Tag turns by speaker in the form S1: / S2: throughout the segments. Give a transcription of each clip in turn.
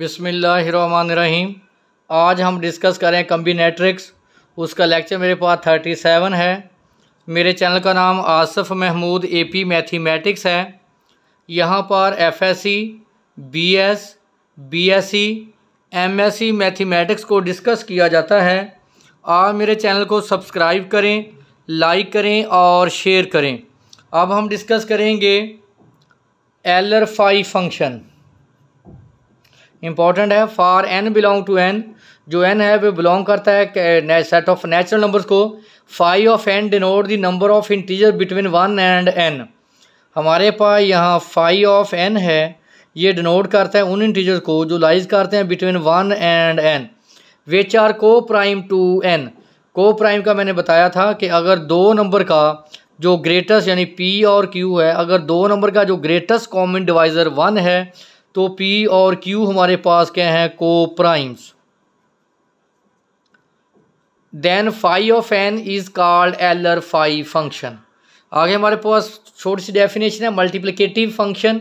S1: बिसमीम आज हम डिस्कस करें कम्बिनेट्रिक्स उसका लेक्चर मेरे पास थर्टी सेवन है मेरे चैनल का नाम Asaf Mahmood A P mathematics है यहाँ पर F S C B S B S C M S C mathematics को डिस्कस किया जाता है आप मेरे चैनल को सब्सक्राइब करें लाइक करें और शेयर करें अब हम डिस्कस करेंगे एलर फाइव फंक्शन इंपॉर्टेंट है for n belong to n जो एन है वे बिलोंग करता है सेट ऑफ नेचुरल नंबर्स को phi of n denote the number of integer between one and n हमारे पास यहाँ फाइव ऑफ एन है ये डिनोट करता है उन इंटीजर को जो लाइज करते हैं between one and n which are coprime to n coprime का मैंने बताया था कि अगर दो नंबर का जो ग्रेटस्ट यानी पी और क्यू है अगर दो नंबर का जो ग्रेटस्ट कॉमन डिवाइज़र वन है तो P और Q हमारे पास क्या है coprimes then phi of n is called Euler phi function आगे हमारे पास छोटी सी डेफिनेशन है multiplicative function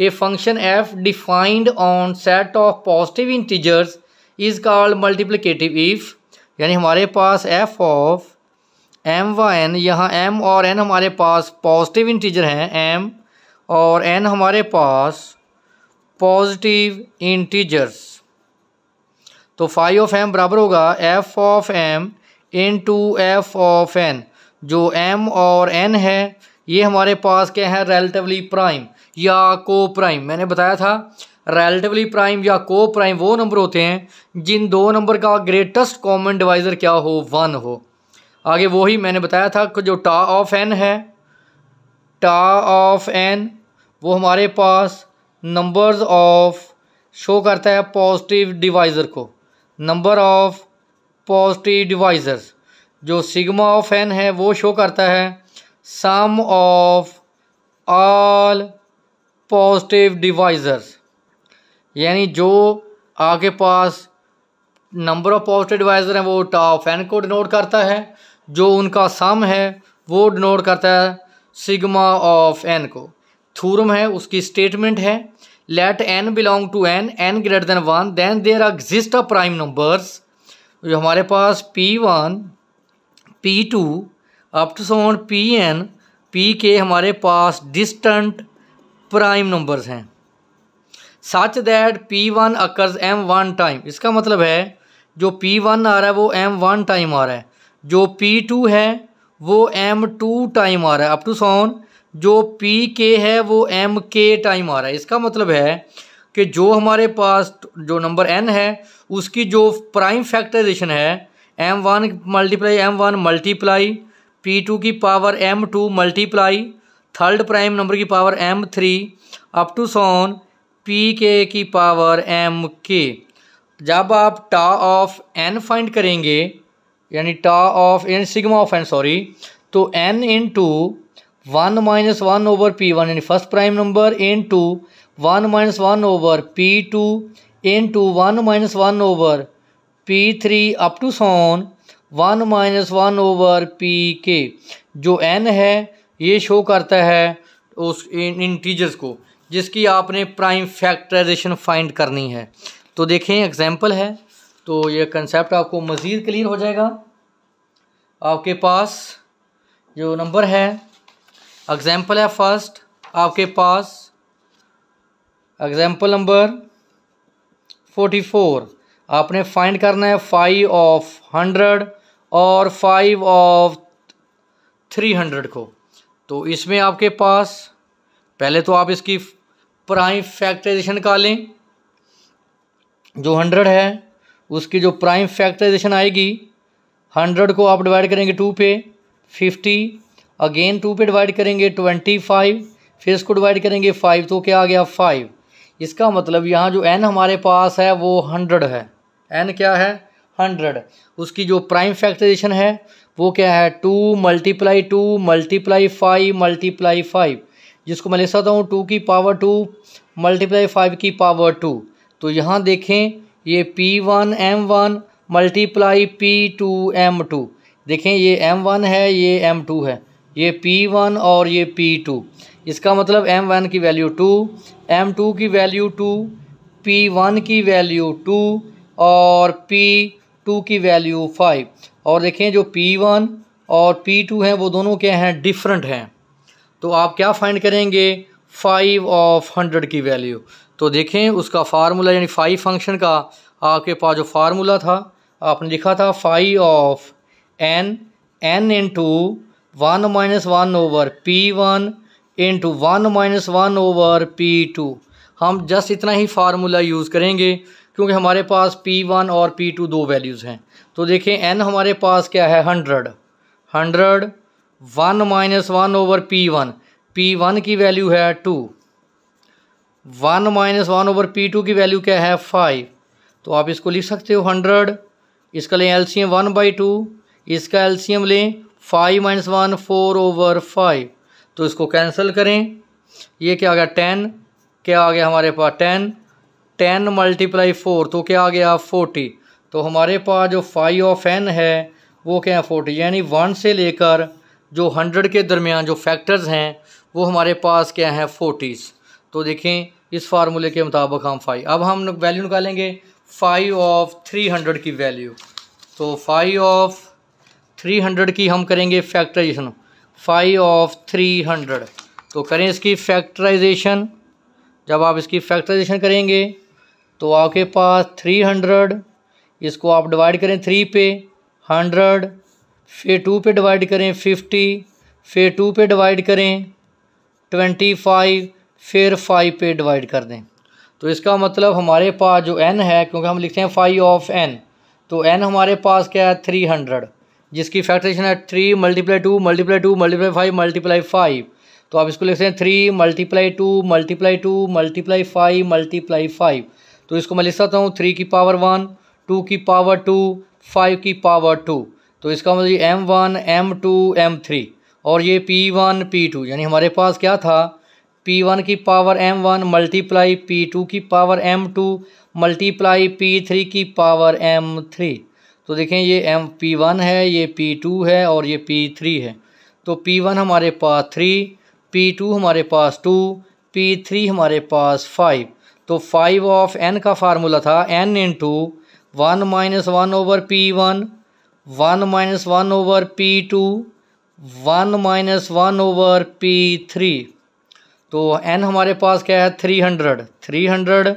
S1: a function f defined on set of positive integers is called multiplicative if यानी हमारे पास एफ ऑफ एम व एन यहाँ एम और एन हमारे पास पॉजिटिव इंटीजर हैं एम और एन हमारे पास पॉजिटिव इंटीजर्स तो फाइव ऑफ एम बराबर होगा f of M in into f of n जो एम और एन है ये हमारे पास क्या है रेलेटिवली प्राइम या को प्राइम मैंने बताया था रेलेटिवली प्राइम या को प्राइम वो नंबर होते हैं जिन दो नंबर का ग्रेटेस्ट कॉमन डिवाइज़र क्या हो वन हो आगे वही मैंने बताया था कि जो टा ऑफ एन है टा ऑफ एन वो हमारे पास नंबर्स ऑफ शो करता है पॉजिटिव डिवाइज़र को नंबर ऑफ पॉजिटिव डिवाइज़र्स जो सिग्मा ऑफ एन है वो शो करता है sum of all positive divisors यानी जो आगे पास नंबर ऑफ पॉजिटिव डिवाइज़र हैं वो टॉप एन को डिनोट करता है जो उनका सम है वो डिनोट करता है सिग्मा ऑफ एन को थूरम है उसकी स्टेटमेंट है let n belong to n n greater than one then there exist a prime numbers जो हमारे पास P one p two up to so on p n p k हमारे पास डिस्टेंट प्राइम नंबर्स हैं such that p one occurs m one time इसका मतलब है जो पी वन आ रहा है वो एम वन टाइम आ रहा है जो पी टू है वो एम टू टाइम आ रहा है अप टू सोन जो पी के है वो एम के टाइम आ रहा है इसका मतलब है कि जो हमारे पास जो नंबर एन है उसकी जो प्राइम फैक्टराइजेशन है M one multiply m one multiply P two की power M two multiply third prime number की power m three up to so on p k की पावर एम के जब आप टा ऑफ एन फाइंड करेंगे यानी tau of n sigma of n sorry तो n into one minus one over p one यानी first prime number n to one minus one over p two n to one minus one over p three up to so on one minus one over p k जो n है ये show करता है उस इन integers को जिसकी आपने prime factorisation find करनी है तो देखें एग्जाम्पल है तो ये कंसेप्ट आपको मज़ीद क्लियर हो जाएगा आपके पास जो नंबर है एग्जाम्पल है फर्स्ट आपके पास एग्जाम्पल नंबर फोर्टी फोर आपने फाइंड करना है फाइव ऑफ हंड्रेड और फाइव ऑफ थ्री हंड्रेड को तो इसमें आपके पास पहले तो आप इसकी प्राइम फैक्टराइजेशन का लें जो हंड्रेड है उसकी जो प्राइम फैक्टराइजेशन आएगी हंड्रेड को आप डिवाइड करेंगे टू पे फिफ्टी अगेन टू पे डिवाइड करेंगे ट्वेंटी फाइव फिर इसको डिवाइड करेंगे फाइव तो क्या आ गया फाइव इसका मतलब यहाँ जो एन हमारे पास है वो हंड्रेड है एन क्या है हंड्रेड उसकी जो प्राइम फैक्टराइजेशन है वो क्या है two multiply two multiply five multiply five जिसको मैं लिख सकता हूँ टू की पावर टू मल्टीप्लाई फाइव की पावर टू तो यहाँ देखें ये p one m one multiply P two m two देखें ये एम वन है ये एम टू है ये P1 और ये P2 इसका मतलब M1 की वैल्यू टू M2 की वैल्यू टू P1 की वैल्यू टू और P2 की वैल्यू फाइव और देखें जो P1 और P2 हैं वो दोनों क्या हैं डिफरेंट हैं तो आप क्या फाइंड करेंगे फाइव ऑफ हंड्रेड की वैल्यू तो देखें उसका फार्मूला यानी फाइव फंक्शन का आपके पास जो फार्मूला था आपने लिखा था phi of n n into one minus one over p one into one minus one over p two हम जस्ट इतना ही फार्मूला यूज़ करेंगे क्योंकि हमारे पास पी वन और पी टू दो वैल्यूज़ हैं तो देखें एन हमारे पास क्या है hundred hundred one minus one over p one p one की वैल्यू है two one minus one over p two की वैल्यू क्या है फाइव तो आप इसको लिख सकते हो हंड्रड इसका लें एलसीएम वन बाई टू इसका एलसीएम लें five minus one four over five तो इसको कैंसिल करें ये क्या आ गया टेन क्या आ गया हमारे पास टेन टेन मल्टीप्लाई फोर तो क्या आ गया फोर्टी तो हमारे पास जो फाइव ऑफ एन है वो क्या है फोर्टी यानी वन से लेकर जो हंड्रेड के दरमियान जो फैक्टर्स हैं वो हमारे पास क्या हैं फोर्टीज़ तो देखें इस फार्मूले के मुताबिक हम फाइव अब हम वैल्यू निकालेंगे फाइव ऑफ थ्री हंड्रेड की वैल्यू तो फाइव ऑफ थ्री हंड्रेड की हम करेंगे factorization phi of three hundred तो करें इसकी फैक्टराइजेशन जब आप इसकी फैक्टराइजेशन करेंगे तो आपके पास थ्री हंड्रेड इसको आप डिवाइड करें थ्री पे हंड्रेड फिर टू पे डिवाइड करें फिफ्टी फिर टू पे डिवाइड करें ट्वेंटी फाइव फिर फाइव पे डिवाइड कर दें तो इसका मतलब हमारे पास जो एन है क्योंकि हम लिखते हैं फाइव ऑफ एन तो एन हमारे पास क्या है थ्री हंड्रेड जिसकी फैक्ट्रेशन है three multiply two multiply two multiply five multiply five तो आप इसको लिखते हैं three multiply two multiply two multiply five multiply five तो इसको मैं लिख सकता हूँ थ्री की पावर वन टू की पावर टू फाइव की पावर टू तो इसका मतलब m one M two m three और ये पी वन पी टू यानी हमारे पास क्या था पी वन की power M one multiply P two की power M two multiply p three की पावर एम थ्री तो देखें ये एम पी वन है ये पी टू है और ये पी थ्री है तो पी वन हमारे पास थ्री पी टू हमारे पास टू पी थ्री हमारे पास फाइव तो फाइव ऑफ एन का फार्मूला था n into one minus one over p one one minus one over p two one minus one over p three तो n हमारे पास क्या है three hundred three hundred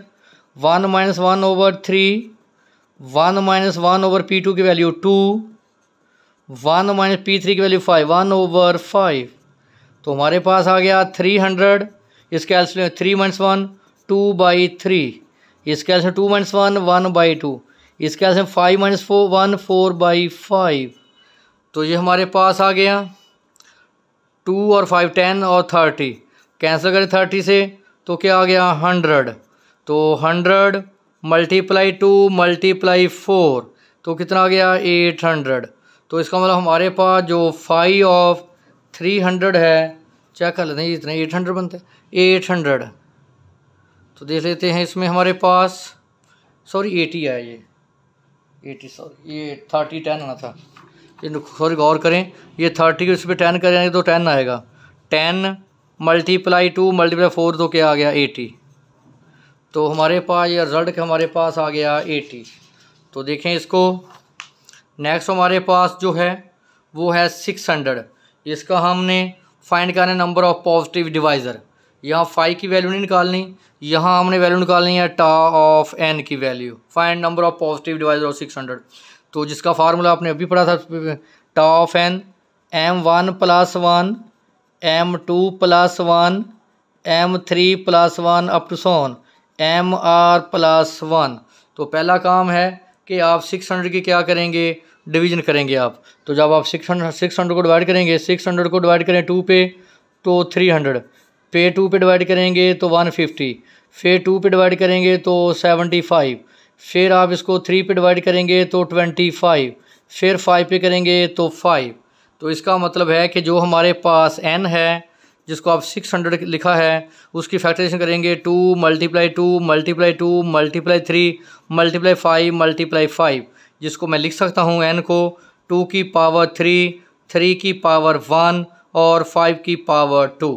S1: one minus one over three one minus one over p two की value two one minus p three की value five one over five तो हमारे पास आ गया थ्री हंड्रेड इसके LCM three minus one two by three इसके LCM two minus one one by two इसके LCM five minus four one four by five तो ये हमारे पास आ गया टू और फाइव टेन और थर्टी कैंसिल करें थर्टी से तो क्या आ गया हंड्रेड तो hundred multiply two multiply four तो कितना आ गया एट हंड्रेड तो इसका मतलब हमारे पास जो फाइव ऑफ थ्री हंड्रेड है चेक कर लेते हैं इतने एट हंड्रेड बनते हैं एट हंड्रेड तो देख लेते हैं इसमें हमारे पास सॉरी एटी है ये एटी सॉरी ये थर्टी टेन आना था ये सॉरी गौर करें ये थर्टी के पर टेन करेंगे तो टेन आएगा ten multiply two multiply four तो क्या आ गया एटी तो हमारे पास ये रिजल्ट हमारे पास आ गया एटी तो देखें इसको नेक्स्ट हमारे पास जो है वो है सिक्स हंड्रेड इसका हमने फाइंड करना नंबर ऑफ पॉजिटिव डिवाइज़र यहाँ फाइव की वैल्यू नहीं निकालनी यहाँ हमने वैल्यू निकालनी है टा ऑफ एन की value find number of positive divisor of six hundred तो जिसका फार्मूला आपने अभी पढ़ा था tau of n m one plus one M two plus one m three plus one up to so on m r plus one तो पहला काम है कि आप सिक्स हंड्रेड की क्या करेंगे डिवीजन करेंगे आप तो जब आप सिक्स हंड्रेड सिक्स हंड्रेड को डिवाइड करेंगे सिक्स हंड्रेड को डिवाइड करें टू पे तो थ्री हंड्रेड पे टू पे डिवाइड करेंगे तो वन फिफ्टी फिर टू पे डिवाइड करेंगे तो सेवेंटी फाइव फिर आप इसको थ्री पे डिवाइड करेंगे तो ट्वेंटी फाइव फिर फाइव पे करेंगे तो फाइव तो इसका मतलब है कि जो हमारे पास एन है जिसको आप सिक्स हंड्रेड लिखा है उसकी फैक्टराइजेशन करेंगे two multiply two multiply two multiply three multiply five multiply five जिसको मैं लिख सकता हूँ एन को टू की पावर थ्री थ्री की पावर वन और फाइव की पावर टू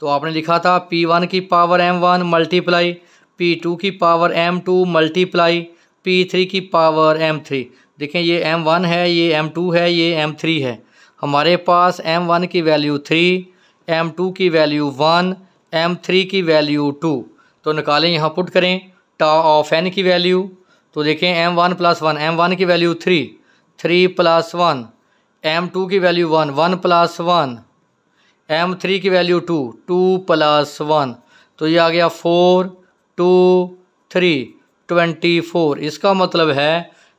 S1: तो आपने लिखा था पी वन की power M one multiply P two की power M two multiply p three की पावर एम थ्री देखें ये एम वन है ये एम टू है ये एम थ्री है हमारे पास एम वन की वैल्यू थ्री एम टू की वैल्यू वन एम थ्री की वैल्यू टू तो निकालें यहाँ पुट करें टा ऑफ एन की वैल्यू तो देखें m one plus one m one की value three three plus one M two की value one one plus one m three की value two two plus one तो ये आ गया four two three twenty four इसका मतलब है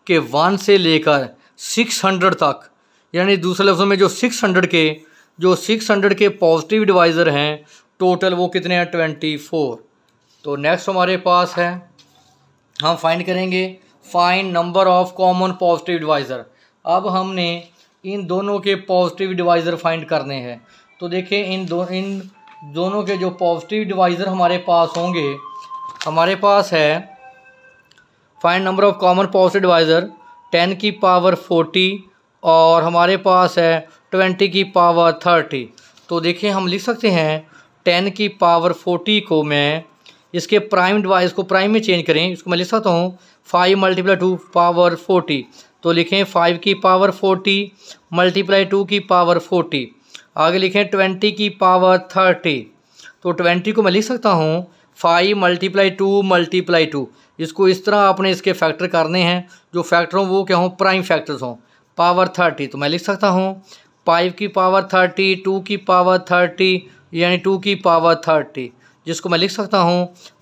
S1: कि वन से लेकर सिक्स हंड्रेड तक यानी दूसरे लफ्ज़ों में जो सिक्स हंड्रेड के जो सिक्स हंड्रेड के पॉजिटिव डिवाइज़र हैं टोटल वो कितने हैं ट्वेंटी फोर तो नेक्स्ट हमारे पास है हम फाइंड करेंगे find number of common positive divisor अब हमने इन दोनों के पॉजिटिव डिवाइज़र फाइंड करने हैं तो देखें इन दो इन दोनों के जो पॉजिटिव डिवाइज़र हमारे पास होंगे हमारे पास है find number of common positive divisor ten की पावर फोर्टी और हमारे पास है ट्वेंटी की पावर थर्टी तो देखिए हम लिख सकते हैं टेन की पावर फोर्टी को मैं इसके प्राइम डिवाइस को प्राइम में चेंज करें इसको मैं लिख सकता हूँ five multiply two power forty तो लिखें फाइव की पावर फोर्टी मल्टीप्लाई टू की पावर फोर्टी आगे लिखें ट्वेंटी की पावर थर्टी तो ट्वेंटी को मैं लिख सकता हूँ five multiply two multiply two इसको इस तरह आपने इसके फैक्टर करने हैं जो फैक्टर हों वो क्या हों प्राइम फैक्टर्स हों पावर थर्टी तो मैं लिख सकता हूँ फाइव की पावर थर्टी टू की पावर थर्टी यानी टू की पावर थर्टी जिसको मैं लिख सकता हूँ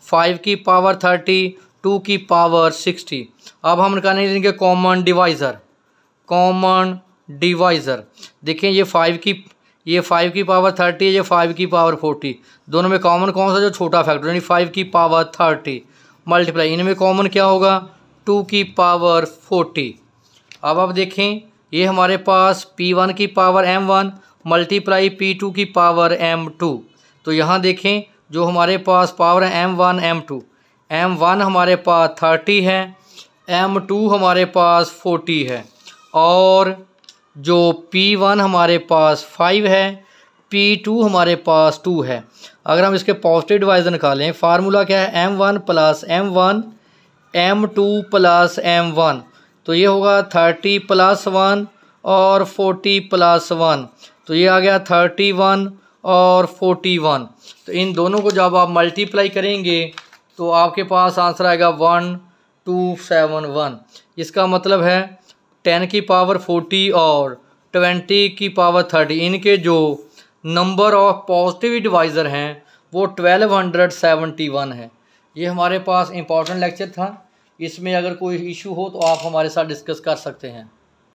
S1: फाइव की पावर थर्टी टू की पावर सिक्सटी अब हम निकालेंगे कॉमन डिवाइज़र कॉमन डिवाइज़र देखिए ये फाइव की ये फाइव की पावर थर्टी है ये फाइव की पावर फोर्टी दोनों में कॉमन कौन सा जो छोटा फैक्टर यानी फाइव की पावर थर्टी मल्टीप्लाई इनमें कॉमन क्या होगा टू की पावर फोर्टी अब आप देखें ये हमारे पास पी वन की power M one multiply P two की पावर एम टू तो यहाँ देखें जो हमारे पास पावर है M one M two M one हमारे पास थर्टी है एम टू हमारे पास फोर्टी है और जो पी वन हमारे पास फाइव है पी टू हमारे पास टू है अगर हम इसके पॉजिटिव डिवाइजन निकालें फार्मूला क्या है M one plus M one M two plus M one तो ये होगा थर्टी प्लस वन और फोर्टी प्लस वन तो ये आ गया थर्टी वन और फोर्टी वन तो इन दोनों को जब आप मल्टीप्लाई करेंगे तो आपके पास आंसर आएगा वन टू सेवन वन इसका मतलब है टेन की पावर फोर्टी और ट्वेंटी की पावर थर्टी इनके जो नंबर ऑफ पॉजिटिव डिवाइज़र हैं वो ट्वेल्व हंड्रेड सेवेंटी वन है ये हमारे पास इम्पॉर्टेंट लेक्चर था इसमें अगर कोई इशू हो तो आप हमारे साथ डिस्कस कर सकते हैं